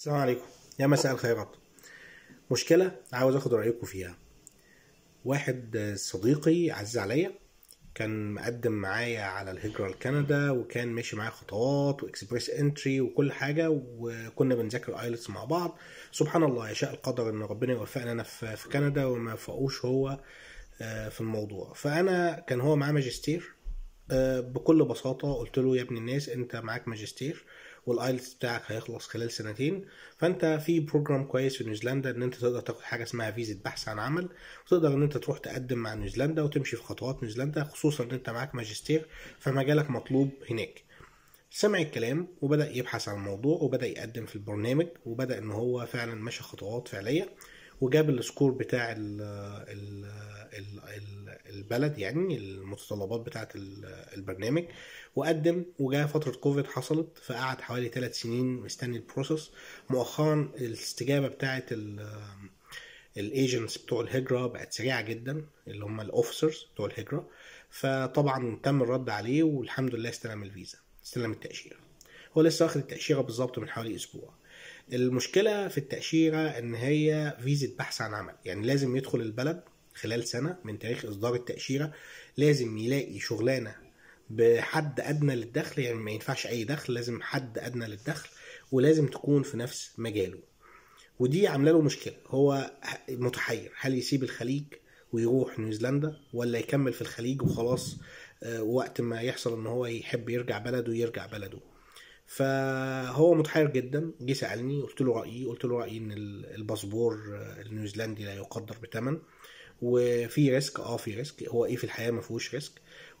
السلام عليكم يا مساء الخيرات مشكلة عاوز اخد رأيكم فيها واحد صديقي عزيز عليا كان مقدم معايا على الهجرة لكندا وكان ماشي معايا خطوات واكسبريس انتري وكل حاجة وكنا بنذاكر ايلتس مع بعض سبحان الله يشاء القدر ان ربنا يوفقنا انا في كندا وما فقوش هو آه، في الموضوع فانا كان هو معاه ماجستير آه، بكل بساطة قلت له يا ابن الناس انت معاك ماجستير والايلتس بتاعك هيخلص خلال سنتين فانت في بروجرام كويس في نيوزيلندا ان انت تقدر تاخد حاجه اسمها فيزا بحث عن عمل وتقدر ان انت تروح تقدم مع نيوزيلندا وتمشي في خطوات نيوزيلندا خصوصا ان انت معاك ماجستير فمجالك مطلوب هناك سمع الكلام وبدا يبحث عن الموضوع وبدا يقدم في البرنامج وبدا ان هو فعلا ماشي خطوات فعليه وجاب السكور بتاع الـ الـ الـ الـ البلد يعني المتطلبات بتاعه البرنامج وقدم وجاء فتره كوفيد حصلت فقعد حوالي ثلاث سنين مستني البروسس مؤخرا الاستجابه بتاعه الايجنتس بتوع الهجره بقت سريعه جدا اللي هم الاوفيسرز بتوع الهجره فطبعا تم الرد عليه والحمد لله استلم الفيزا استلم التاشيره هو لسه واخد التاشيره بالظبط من حوالي اسبوع المشكله في التاشيره ان هي فيزة بحث عن عمل يعني لازم يدخل البلد خلال سنه من تاريخ اصدار التاشيره لازم يلاقي شغلانه بحد ادنى للدخل يعني ما ينفعش اي دخل لازم حد ادنى للدخل ولازم تكون في نفس مجاله ودي عامله له مشكله هو متحير هل يسيب الخليج ويروح نيوزيلندا ولا يكمل في الخليج وخلاص آه، وقت ما يحصل ان هو يحب يرجع بلده يرجع بلده فهو متحير جدا جه سالني قلت له رايي قلت له رايي ان الباسبور آه، النيوزيلندي لا يقدر بثمن وفي ريسك اه في ريسك هو ايه في الحياه ما فيهوش ريسك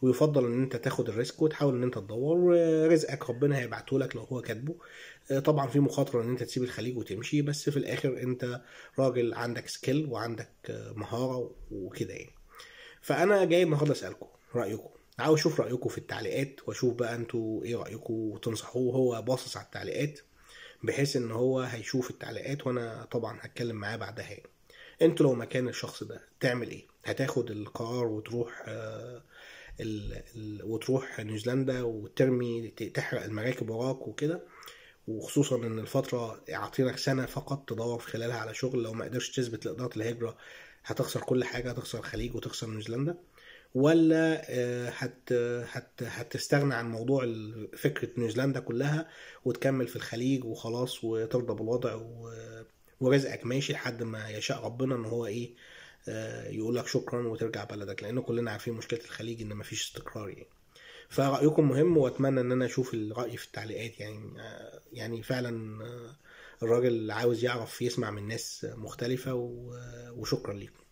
ويفضل ان انت تاخد الريسك وتحاول ان انت تدور ورزقك ربنا هيبعته لك لو هو كاتبه آه، طبعا في مخاطره ان انت تسيب الخليج وتمشي بس في الاخر انت راجل عندك سكيل وعندك آه، مهاره وكده يعني فانا جاي النهارده اسالكم رايكم عاوز اشوف رايكم في التعليقات واشوف بقى انتوا ايه رايكم وتنصحوه هو باصص على التعليقات بحيث ان هو هيشوف التعليقات وانا طبعا هتكلم معاه بعدها يعني انت لو مكان الشخص ده تعمل ايه هتاخد القرار وتروح آه ال... ال... وتروح نيوزيلندا وترمي تحرق المراكب وراك وكده وخصوصا ان الفتره عاطينك سنه فقط تدور في خلالها على شغل لو ما قدرتش تثبت لاداره الهجره هتخسر كل حاجه هتخسر الخليج وتخسر نيوزيلندا ولا هت آه، هت هتستغنى عن موضوع فكره نيوزيلندا كلها وتكمل في الخليج وخلاص وترضى بالوضع ورزقك ماشي لحد ما يشاء ربنا ان هو ايه آه، يقول لك شكرا وترجع بلدك لان كلنا عارفين مشكله الخليج ان مفيش استقرار يعني فرايكم مهم واتمنى ان انا اشوف الراي في التعليقات يعني آه، يعني فعلا الراجل عاوز يعرف يسمع من ناس مختلفه وشكرا ليكم